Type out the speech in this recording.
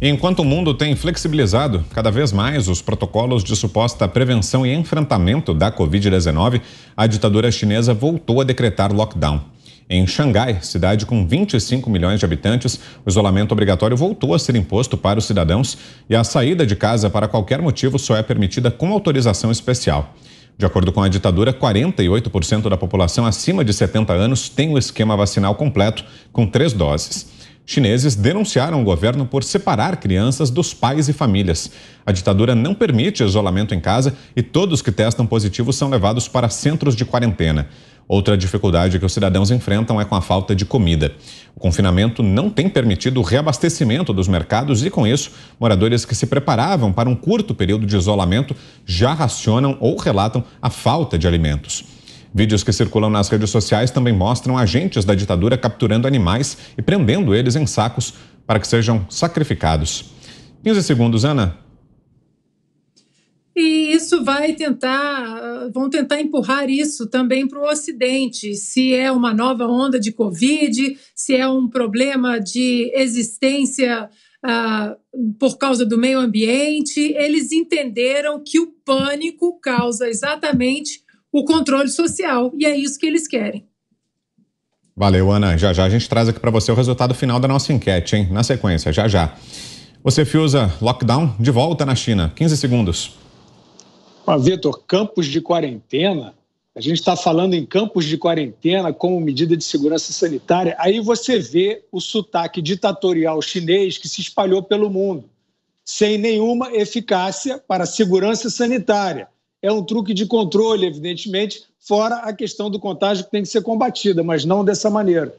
Enquanto o mundo tem flexibilizado cada vez mais os protocolos de suposta prevenção e enfrentamento da Covid-19, a ditadura chinesa voltou a decretar lockdown. Em Xangai, cidade com 25 milhões de habitantes, o isolamento obrigatório voltou a ser imposto para os cidadãos e a saída de casa para qualquer motivo só é permitida com autorização especial. De acordo com a ditadura, 48% da população acima de 70 anos tem o esquema vacinal completo, com três doses. Chineses denunciaram o governo por separar crianças dos pais e famílias. A ditadura não permite isolamento em casa e todos que testam positivo são levados para centros de quarentena. Outra dificuldade que os cidadãos enfrentam é com a falta de comida. O confinamento não tem permitido o reabastecimento dos mercados e, com isso, moradores que se preparavam para um curto período de isolamento já racionam ou relatam a falta de alimentos. Vídeos que circulam nas redes sociais também mostram agentes da ditadura capturando animais e prendendo eles em sacos para que sejam sacrificados. 15 segundos, Ana. E isso vai tentar, ah, vão tentar empurrar isso também para o Ocidente. Se é uma nova onda de Covid, se é um problema de existência ah, por causa do meio ambiente, eles entenderam que o pânico causa exatamente o controle social. E é isso que eles querem. Valeu, Ana. Já já a gente traz aqui para você o resultado final da nossa enquete, hein? Na sequência, já já. Você usa lockdown de volta na China. 15 segundos. Ah, Vitor, campos de quarentena. A gente está falando em campos de quarentena como medida de segurança sanitária. Aí você vê o sotaque ditatorial chinês que se espalhou pelo mundo, sem nenhuma eficácia para a segurança sanitária é um truque de controle, evidentemente, fora a questão do contágio que tem que ser combatida, mas não dessa maneira.